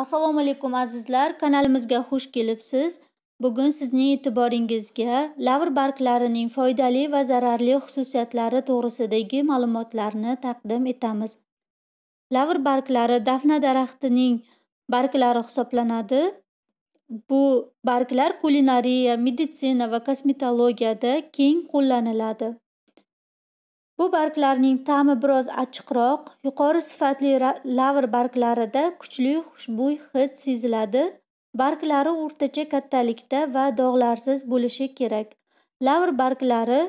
assalomu alaykum azizlar kanalimizga xush kelibsiz bugun sizning e'tiboringizga lavr barglarining foydali va zararli xususiyatlari to'g'risidagi ma'lumotlarni taqdim etamiz lavr barglari dafna daraxtining barglari hisoblanadi bu barglar kulinariya meditsina va kosmetologiyada keng qo'llaniladi Bu barglarning ta'mi biroz achchiqroq, yuqori sifatli lavr barglarida kuchli xushbo'y hid seziladi. Barglari o'rtacha kattalikda va dog'larsiz bo'lishi kerak. Lavr barglari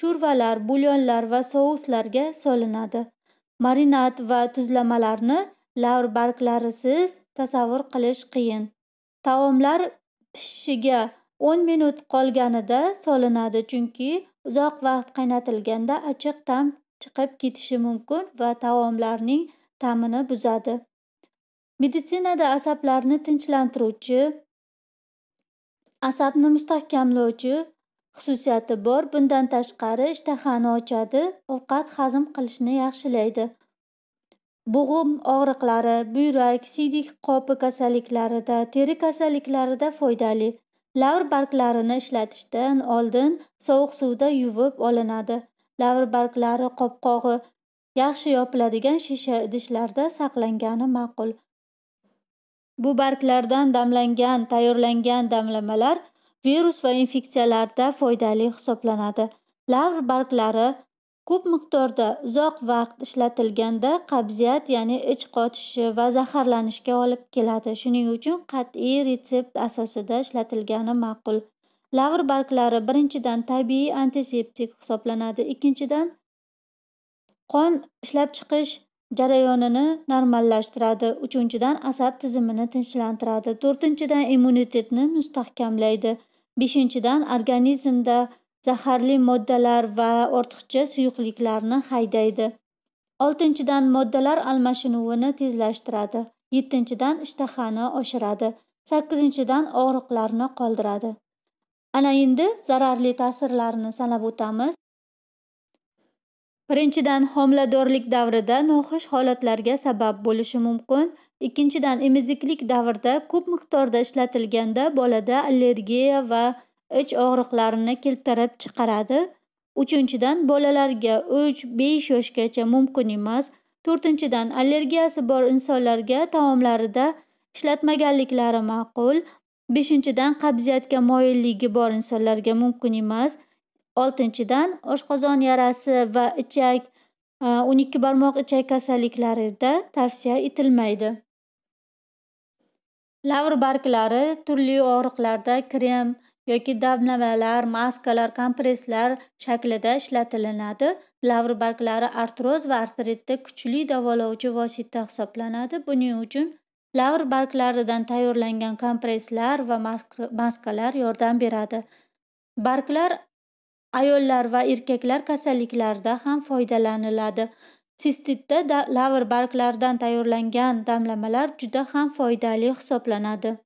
shurvalar, bulyonlar va souslarga solinadi. Marinad va tuzlamalarni lavr barglarisiz tasavvur qilish qiyin. Taomlar pishishiga 10 minut qolganida solinadi, chunki uzoq vaqt qaynatilganda achchiq ta'm chiqib ketishi mumkin va taomlarning ta'mini buzadi meditsinada asablarni tinchlantiruvchi asabni mustahkamlovchi xususiyati bor bundan tashqari ishtahani ochadi ovqat hazm qilishni yaxshilaydi bo'g'im og'riqlari buyrak siydik qopi kasalliklarida teri kasalliklarida foydali lavr barglarini ishlatishdan oldin sovuq suvda yuvib olinadi lavr barglari qopqog'i yaxshi yopiladigan shisha idishlarda saqlangani ma'qul bu barglardan damlangan tayyorlangan damlamalar virus va infeksiyalarda foydali hisoblanadi lavr barglari Ko'p miqdorda uzoq vaqt ishlatilganda qabziyat, ya'ni ich qotishi va zaharlanishga olib keladi. Shuning uchun qat'iy retsept asosida ishlatilgani ma'qul. Lavr barglari birinchidan tabiiy antiseptik hisoblanadi, ikkinchidan qon ishlab chiqish jarayonini normallashtiradi, uchinchidan asab tizimini tinchlantiradi, to'rtinchidan immunitetni mustahkamlaydi, beshinchidan organizmda zaharli moddalar va ortiqcha suyuqliklarni haydaydi oltinchidan moddalar almashinuvini tezlashtiradi yettinchidan ishtahani oshiradi sakkizinchidan og'riqlarni qoldiradi ana endi zararli ta'sirlarini sanab o'tamiz birinchidan homiladorlik davrida noxush holatlarga sabab bo'lishi mumkin ikkinchidan emiziklik davrida ko'p miqdorda ishlatilganda bolada allergiya va ich og'riqlarini keltirib chiqaradi uchinchidan bolalarga uch besh yoshgacha mumkin emas to'rtinchidan allergiyasi bor insonlarga taomlarida ishlatmaganliklari ma'qul beshinchidan qabziyatga moyilligi bor insonlarga mumkin emas oltinchidan oshqozon yarasi va ichak o'n ikki barmoq ichak kasalliklarida tavsiya etilmaydi lavr barglari turli og'riqlarda krem yoki damlamalar maskalar kompresslar shaklida ishlatilinadi lavr barglari artroz va artritni kuchli davolovchi vosita hisoblanadi buning uchun lavr barglaridan tayyorlangan kompresslar va maskalar yordam beradi barglar ayollar va erkaklar kasalliklarida ham foydalaniladi sistitda lavr barglaridan tayyorlangan damlamalar juda ham foydali hisoblanadi